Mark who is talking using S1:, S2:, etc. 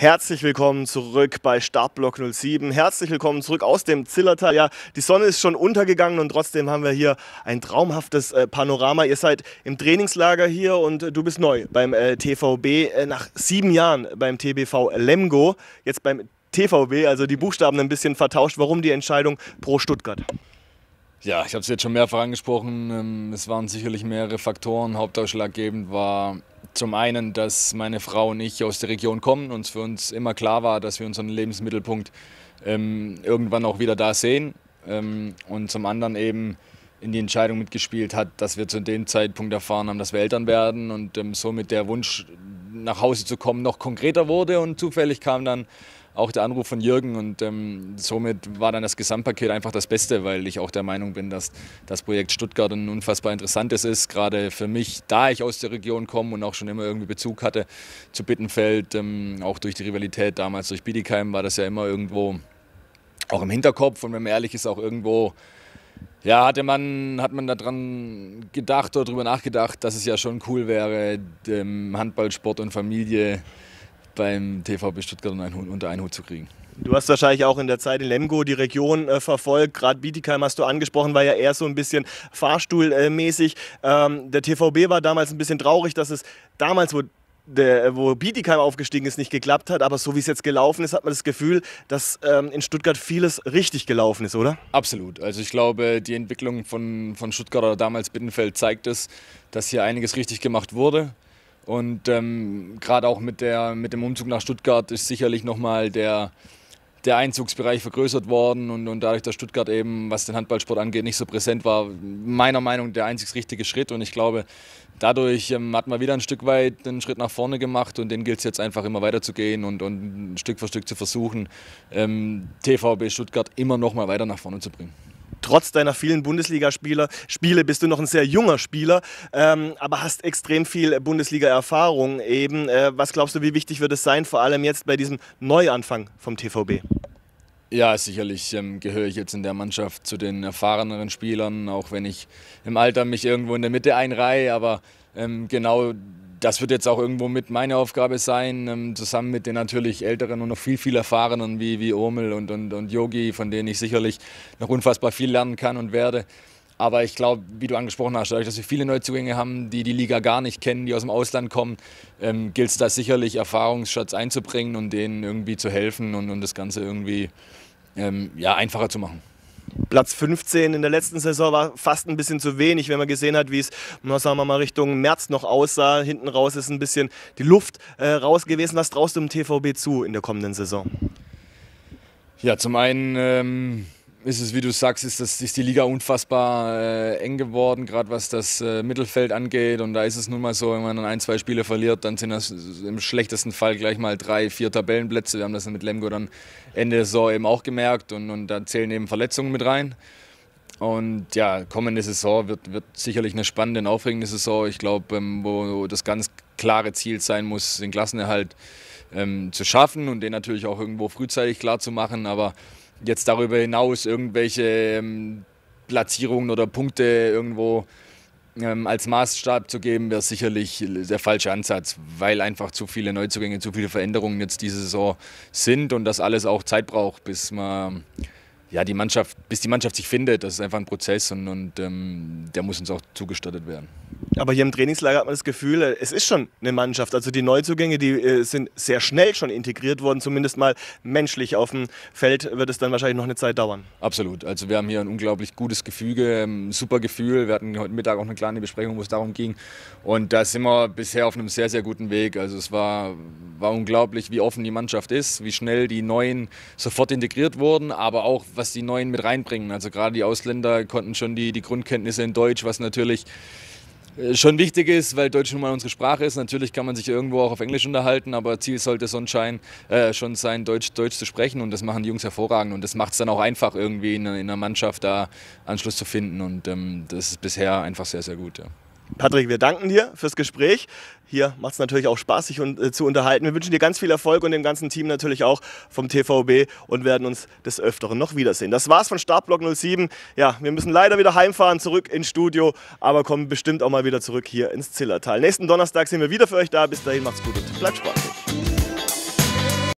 S1: Herzlich willkommen zurück bei Startblock 07. Herzlich willkommen zurück aus dem Zillertal. Ja, die Sonne ist schon untergegangen und trotzdem haben wir hier ein traumhaftes äh, Panorama. Ihr seid im Trainingslager hier und äh, du bist neu beim äh, TVB. Äh, nach sieben Jahren beim TBV Lemgo, jetzt beim TVB, also die Buchstaben ein bisschen vertauscht. Warum die Entscheidung pro Stuttgart?
S2: Ja, ich habe es jetzt schon mehrfach angesprochen. Ähm, es waren sicherlich mehrere Faktoren. Hauptausschlaggebend war zum einen, dass meine Frau und ich aus der Region kommen und es für uns immer klar war, dass wir unseren Lebensmittelpunkt ähm, irgendwann auch wieder da sehen. Ähm, und zum anderen eben in die Entscheidung mitgespielt hat, dass wir zu dem Zeitpunkt erfahren haben, dass wir Eltern werden und ähm, somit der Wunsch nach Hause zu kommen noch konkreter wurde und zufällig kam dann auch der Anruf von Jürgen und ähm, somit war dann das Gesamtpaket einfach das Beste, weil ich auch der Meinung bin, dass das Projekt Stuttgart ein unfassbar interessantes ist, gerade für mich, da ich aus der Region komme und auch schon immer irgendwie Bezug hatte zu Bittenfeld, ähm, auch durch die Rivalität damals durch Bietigheim war das ja immer irgendwo auch im Hinterkopf und wenn man ehrlich ist, auch irgendwo ja, hatte man, hat man daran gedacht oder darüber nachgedacht, dass es ja schon cool wäre, Handball, Sport und Familie beim TVB Stuttgart unter einen Hut zu kriegen.
S1: Du hast wahrscheinlich auch in der Zeit in Lemgo die Region äh, verfolgt. Gerade Bietigheim hast du angesprochen, war ja eher so ein bisschen fahrstuhlmäßig. Ähm, der TVB war damals ein bisschen traurig, dass es damals, wo, der, äh, wo Bietigheim aufgestiegen ist, nicht geklappt hat. Aber so wie es jetzt gelaufen ist, hat man das Gefühl, dass ähm, in Stuttgart vieles richtig gelaufen ist, oder?
S2: Absolut. Also ich glaube, die Entwicklung von, von Stuttgart oder damals Bittenfeld zeigt es, dass hier einiges richtig gemacht wurde. Und ähm, gerade auch mit, der, mit dem Umzug nach Stuttgart ist sicherlich nochmal der, der Einzugsbereich vergrößert worden und, und dadurch, dass Stuttgart eben, was den Handballsport angeht, nicht so präsent war, meiner Meinung nach der einzig richtige Schritt. Und ich glaube, dadurch ähm, hat man wieder ein Stück weit einen Schritt nach vorne gemacht und den gilt es jetzt einfach immer weiterzugehen und, und Stück für Stück zu versuchen, ähm, TVB Stuttgart immer nochmal weiter nach vorne zu bringen
S1: trotz deiner vielen Bundesligaspiele bist du noch ein sehr junger Spieler, ähm, aber hast extrem viel Bundesliga-Erfahrung eben. Äh, was glaubst du, wie wichtig wird es sein, vor
S2: allem jetzt bei diesem Neuanfang vom TVB? Ja, sicherlich ähm, gehöre ich jetzt in der Mannschaft zu den erfahreneren Spielern, auch wenn ich im Alter mich irgendwo in der Mitte einreihe, aber ähm, genau das wird jetzt auch irgendwo mit meiner Aufgabe sein, ähm, zusammen mit den natürlich älteren und noch viel, viel erfahrenen wie, wie Omel und, und, und Yogi, von denen ich sicherlich noch unfassbar viel lernen kann und werde. Aber ich glaube, wie du angesprochen hast, dadurch, dass wir viele Neuzugänge haben, die die Liga gar nicht kennen, die aus dem Ausland kommen, ähm, gilt es da sicherlich, Erfahrungsschatz einzubringen und denen irgendwie zu helfen und, und das Ganze irgendwie ähm, ja, einfacher zu machen.
S1: Platz 15 in der letzten Saison war fast ein bisschen zu wenig, wenn man gesehen hat, wie es, sagen wir mal, Richtung März noch aussah. Hinten raus ist ein bisschen die Luft äh, raus gewesen. Was traust du dem
S2: TVB zu in der kommenden Saison? Ja, zum einen ähm, ist es, wie du sagst, ist, das, ist die Liga unfassbar äh, eng geworden, gerade was das äh, Mittelfeld angeht. Und da ist es nun mal so, wenn man dann ein, zwei Spiele verliert, dann sind das im schlechtesten Fall gleich mal drei, vier Tabellenplätze. Wir haben das mit Lemgo dann Ende der Saison eben auch gemerkt und, und da zählen eben Verletzungen mit rein. Und ja, kommende Saison wird, wird sicherlich eine spannende und aufregende Saison. Ich glaube, ähm, wo das ganz klare Ziel sein muss, den Klassenerhalt ähm, zu schaffen und den natürlich auch irgendwo frühzeitig klar zu machen. Aber jetzt darüber hinaus irgendwelche ähm, Platzierungen oder Punkte irgendwo ähm, als Maßstab zu geben, wäre sicherlich der falsche Ansatz, weil einfach zu viele Neuzugänge, zu viele Veränderungen jetzt diese Saison sind und das alles auch Zeit braucht, bis man ja, die Mannschaft, bis die Mannschaft sich findet, das ist einfach ein Prozess und, und ähm, der muss uns auch zugestattet werden.
S1: Aber hier im Trainingslager hat man das Gefühl, äh, es ist schon eine Mannschaft. Also die Neuzugänge, die äh, sind sehr schnell schon integriert worden, zumindest mal menschlich auf dem Feld wird es dann wahrscheinlich noch eine Zeit dauern. Absolut.
S2: Also wir haben hier ein unglaublich gutes Gefüge, ein ähm, super Gefühl. Wir hatten heute Mittag auch eine kleine Besprechung, wo es darum ging. Und da sind wir bisher auf einem sehr, sehr guten Weg. Also es war, war unglaublich, wie offen die Mannschaft ist, wie schnell die Neuen sofort integriert wurden, aber auch, was die Neuen mit reinbringen. Also gerade die Ausländer konnten schon die, die Grundkenntnisse in Deutsch, was natürlich äh, schon wichtig ist, weil Deutsch nun mal unsere Sprache ist. Natürlich kann man sich irgendwo auch auf Englisch unterhalten, aber Ziel sollte Sonnenschein äh, schon sein, Deutsch, Deutsch zu sprechen und das machen die Jungs hervorragend und das macht es dann auch einfach irgendwie in, in der Mannschaft da Anschluss zu finden und ähm, das ist bisher einfach sehr, sehr gut. Ja.
S1: Patrick, wir danken dir fürs Gespräch. Hier macht es natürlich auch Spaß, sich un äh, zu unterhalten. Wir wünschen dir ganz viel Erfolg und dem ganzen Team natürlich auch vom TVB und werden uns des Öfteren noch wiedersehen. Das war's von Startblock 07. Ja, wir müssen leider wieder heimfahren, zurück ins Studio, aber kommen bestimmt auch mal wieder zurück hier ins Zillertal. Nächsten Donnerstag sind wir wieder für euch da. Bis dahin macht's gut und bleibt spaßig.